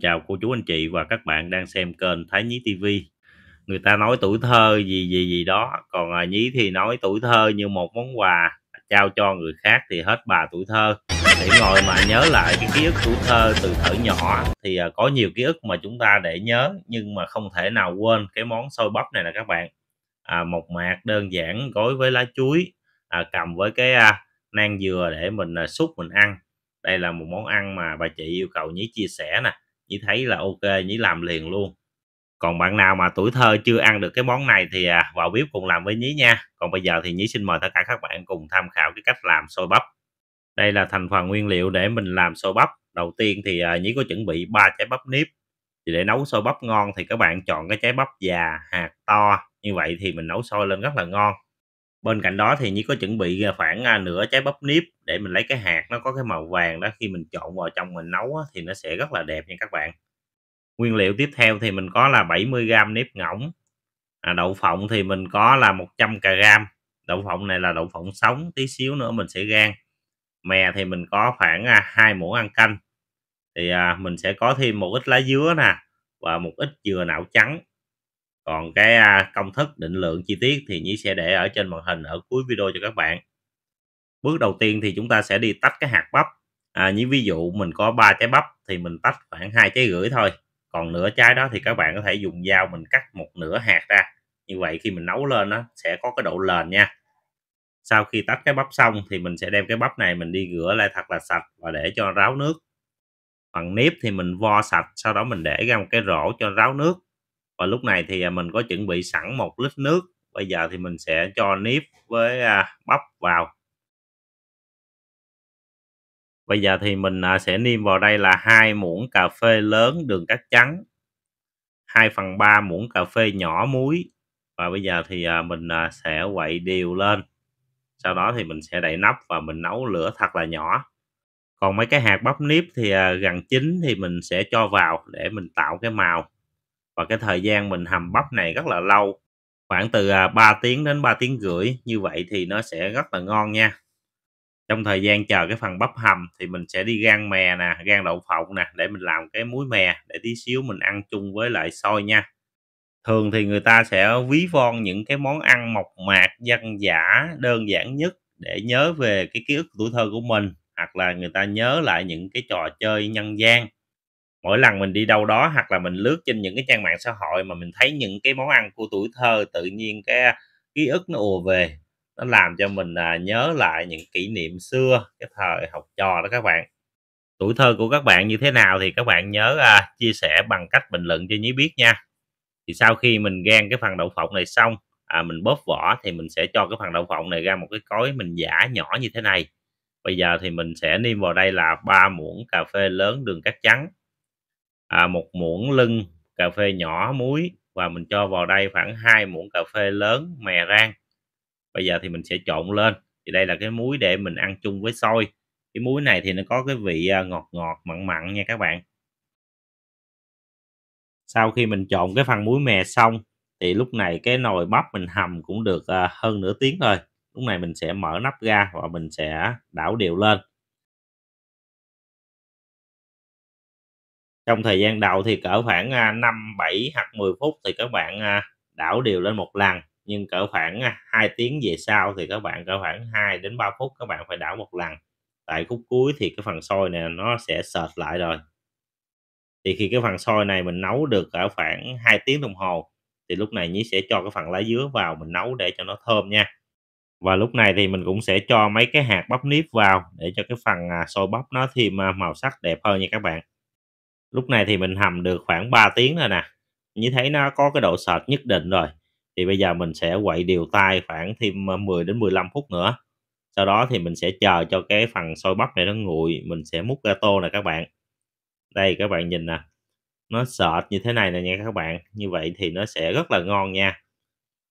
chào cô chú anh chị và các bạn đang xem kênh Thái Nhí TV. Người ta nói tuổi thơ gì gì gì đó, còn à, Nhí thì nói tuổi thơ như một món quà trao cho người khác thì hết bà tuổi thơ. Để ngồi mà nhớ lại cái ký ức tuổi thơ từ thở nhỏ thì à, có nhiều ký ức mà chúng ta để nhớ nhưng mà không thể nào quên cái món xôi bắp này là các bạn. À, một mạc đơn giản gói với lá chuối, à, cầm với cái à, nang dừa để mình à, xúc mình ăn đây là một món ăn mà bà chị yêu cầu nhí chia sẻ nè chỉ thấy là ok nhí làm liền luôn còn bạn nào mà tuổi thơ chưa ăn được cái món này thì à, vào bếp cùng làm với nhí nha còn bây giờ thì nhí xin mời tất cả các bạn cùng tham khảo cái cách làm xôi bắp đây là thành phần nguyên liệu để mình làm xôi bắp đầu tiên thì à, nhí có chuẩn bị ba trái bắp nếp thì để nấu xôi bắp ngon thì các bạn chọn cái trái bắp già hạt to như vậy thì mình nấu xôi lên rất là ngon Bên cạnh đó thì như có chuẩn bị à, khoảng, à, nửa trái bắp nếp để mình lấy cái hạt nó có cái màu vàng đó, khi mình trộn vào trong mình nấu thì nó sẽ rất là đẹp nha các bạn. Nguyên liệu tiếp theo thì mình có là 70g nếp ngỗng, à, đậu phộng thì mình có là 100g, đậu phộng này là đậu phộng sống, tí xíu nữa mình sẽ rang. Mè thì mình có khoảng, à, hai muỗng ăn canh, thì, à, mình sẽ có thêm một ít lá dứa nè và một ít dừa nạo trắng còn cái à, công thức định lượng chi tiết thì nhí sẽ để ở trên màn hình ở cuối video cho các bạn bước đầu tiên thì chúng ta sẽ đi tách cái hạt bắp à, như ví dụ mình có ba trái bắp thì mình tách khoảng hai trái rưỡi thôi còn nửa trái đó thì các bạn có thể dùng dao mình cắt một nửa hạt ra như vậy khi mình nấu lên nó sẽ có cái độ lền nha sau khi tách cái bắp xong thì mình sẽ đem cái bắp này mình đi rửa lại thật là sạch và để cho ráo nước bằng nếp thì mình vo sạch sau đó mình để ra một cái rổ cho ráo nước và lúc này thì à, mình có chuẩn bị sẵn một lít nước bây giờ thì mình sẽ cho nếp với à, bắp vào bây giờ thì mình à, sẽ niêm vào đây là hai muỗng cà phê lớn đường cát trắng 2 phần 3 muỗng cà phê nhỏ muối và bây giờ thì mình sẽ quậy đều lên sau đó thì mình sẽ đậy nắp và mình nấu lửa thật là nhỏ còn mấy cái hạt bắp nếp thì gần chín thì mình sẽ cho vào để mình tạo cái màu và cái thời gian mình hầm bắp này rất là lâu khoảng từ 3 à, tiếng đến 3 tiếng rưỡi như vậy thì nó sẽ rất là ngon nha trong thời gian chờ cái phần bắp hầm thì mình sẽ đi gan mè nè gan đậu phộng nè để mình làm cái muối mè để tí xíu mình ăn chung với lại xôi nha thường thì người ta sẽ ví von những cái món ăn mộc mạc dân dã đơn giản nhất để nhớ về cái ký ức tuổi thơ của mình hoặc là người ta nhớ lại những cái trò chơi nhân gian mỗi lần mình đi đâu đó hoặc là mình lướt trên những cái trang mạng xã hội mà mình thấy những cái món ăn của tuổi thơ tự nhiên cái ký ức nó ùa về nó làm cho mình à, nhớ lại những kỷ niệm xưa cái thời học trò đó các bạn tuổi thơ của các bạn như thế nào thì các bạn nhớ à, chia sẻ bằng cách bình luận cho nhí biết nha thì sau khi mình gan cái phần đậu phộng này xong à, mình bóp vỏ thì mình sẽ cho cái phần đậu phộng này ra một cái cối mình giả nhỏ như thế này bây giờ thì mình sẽ niêm vào đây là ba muỗng cà phê lớn đường cát trắng à, một muỗng lưng cà phê nhỏ muối và mình cho vào đây khoảng hai muỗng cà phê lớn mè rang bây giờ thì mình sẽ trộn lên thì đây là cái muối để mình ăn chung với xôi cái muối này thì nó có cái vị à, ngọt ngọt mặn mặn nha các bạn sau khi mình trộn cái phần muối mè xong thì lúc này cái nồi bắp mình hầm cũng được à, hơn nửa tiếng rồi lúc này mình sẽ mở nắp ra và mình sẽ đảo đều lên trong thời gian đầu thì cỡ khoảng 5 à, 7 hoặc 10 phút thì các bạn à, đảo đều lên một lần nhưng cỡ khoảng 2 à, tiếng về sau thì các bạn cỡ khoảng 2 đến 3 phút các bạn phải đảo một lần tại khúc cuối thì cái phần xôi này nó sẽ sệt lại rồi thì khi cái phần xôi này mình nấu được cỡ khoảng 2 tiếng đồng hồ thì lúc này nhí sẽ cho cái phần lá dứa vào mình nấu để cho nó thơm nha và lúc này thì mình cũng sẽ cho mấy cái hạt bắp nếp vào để cho cái phần xôi bắp nó thêm màu sắc đẹp hơn nha các bạn lúc này thì mình hầm được khoảng 3 tiếng rồi nè như thấy nó có cái độ sệt nhất định rồi thì bây giờ mình sẽ quậy đều tay khoảng thêm 10 ờ, đến 15 phút nữa sau đó thì mình sẽ chờ cho cái phần sôi bắp này nó nguội mình sẽ múc ra tô nè các bạn đây các bạn nhìn nè nó sệt như thế này nè nha các bạn như vậy thì nó sẽ rất là ngon nha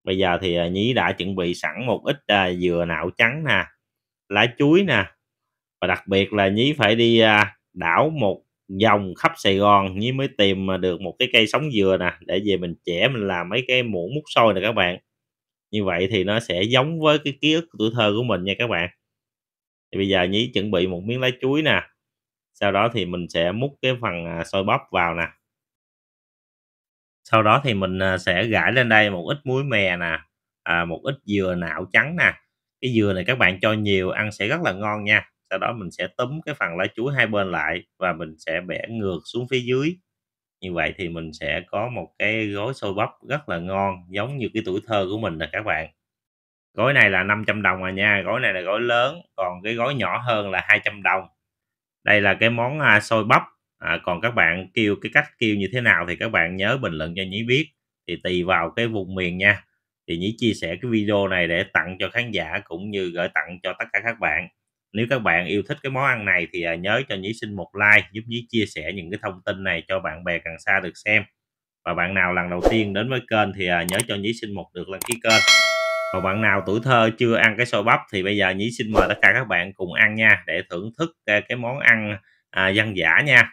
bây giờ thì ờ, nhí đã chuẩn bị sẵn một ít ờ, dừa nạo trắng nè lá chuối nè và đặc biệt là nhí phải đi đảo một vòng khắp Sài Gòn như mới tìm được một cái cây sống dừa nè để về mình trẻ mình làm mấy cái muỗng mút sôi nè các bạn như vậy thì nó sẽ giống với cái ký ức tuổi thơ của mình nha các bạn thì bây giờ nhí chuẩn bị một miếng lá chuối nè sau đó thì mình sẽ múc cái phần à, sôi bắp vào nè sau đó thì mình à, sẽ gãi lên đây một ít muối mè nè à, một ít dừa nạo trắng nè cái dừa này các bạn cho nhiều ăn sẽ rất là ngon nha sau đó mình sẽ túm cái phần lá chuối hai bên lại và mình sẽ bẻ ngược xuống phía dưới như vậy thì mình sẽ có một cái gói xôi bắp rất là ngon giống như cái tuổi thơ của mình nè các bạn gói này là 500 đồng à nha gói này là gói lớn còn cái gói nhỏ hơn là 200 đồng đây là cái món à, xôi bắp à, còn các bạn kêu cái cách kêu như thế nào thì các bạn nhớ bình luận cho nhí biết thì tùy vào cái vùng miền nha thì nhí chia sẻ cái video này để tặng cho khán giả cũng như gửi tặng cho tất cả các bạn nếu các bạn yêu thích cái món ăn này thì à, nhớ cho Nhí xin một like giúp Nhí chia sẻ những cái thông tin này cho bạn bè càng xa được xem và bạn nào lần đầu tiên đến với kênh thì à, nhớ cho Nhí xin một được đăng ký kênh và bạn nào tuổi thơ chưa ăn cái xôi bắp thì bây giờ Nhí xin mời tất cả các bạn cùng ăn nha để thưởng thức cái món ăn à, dân dã nha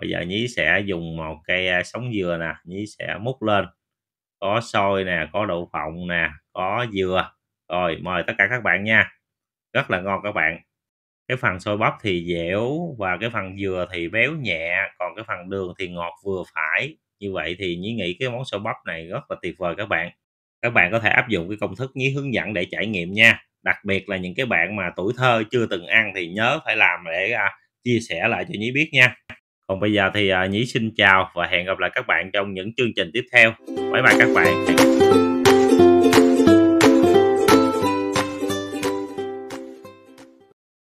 bây giờ Nhí sẽ dùng một cây sống dừa nè Nhí sẽ múc lên có xôi nè có đậu phộng nè có dừa rồi mời tất cả các bạn nha rất là ngon các bạn cái phần xôi bắp thì dẻo và cái phần dừa thì béo nhẹ còn cái phần đường thì ngọt vừa phải như vậy thì nhí nghĩ cái món xôi bắp này rất là tuyệt vời các bạn các bạn có thể áp dụng cái công thức nhí hướng dẫn để trải nghiệm nha đặc biệt là những cái bạn mà tuổi thơ chưa từng ăn thì nhớ phải làm để à, chia sẻ lại cho nhí biết nha còn bây giờ thì à, nhí xin chào và hẹn gặp lại các bạn trong những chương trình tiếp theo bye bye các bạn